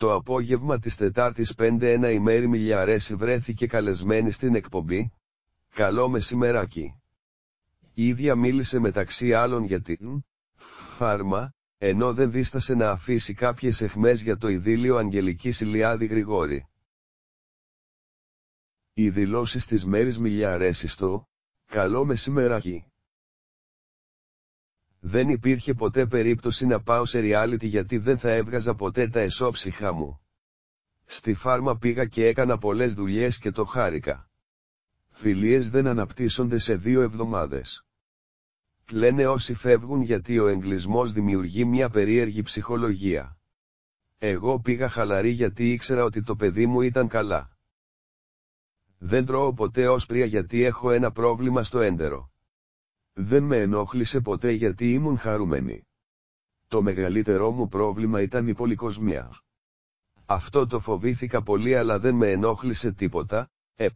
Το απόγευμα της Τετάρτης 5 ένα ημέρη μιλιαρέση βρέθηκε καλεσμένη στην εκπομπή. Καλό μεσημεράκι. Η ίδια μίλησε μεταξύ άλλων για την φάρμα, ενώ δεν δίστασε να αφήσει κάποιες εχμές για το ειδήλιο Αγγελικής Ηλιάδη Γρηγόρη. Οι δηλώσεις της Μέρης Μιλιαρέση στο «Καλό μεσημεράκι» Δεν υπήρχε ποτέ περίπτωση να πάω σε reality γιατί δεν θα έβγαζα ποτέ τα εσώψυχα μου. Στη φάρμα πήγα και έκανα πολλές δουλειές και το χάρηκα. Φιλίες δεν αναπτύσσονται σε δύο εβδομάδες. Λένε όσοι φεύγουν γιατί ο εγκλισμός δημιουργεί μια περίεργη ψυχολογία. Εγώ πήγα χαλαρή γιατί ήξερα ότι το παιδί μου ήταν καλά. Δεν τρώω ποτέ όσπρια γιατί έχω ένα πρόβλημα στο έντερο. Δεν με ενόχλησε ποτέ γιατί ήμουν χαρούμενη. Το μεγαλύτερό μου πρόβλημα ήταν η πολυκοσμία. Αυτό το φοβήθηκα πολύ αλλά δεν με ενόχλησε τίποτα, ε.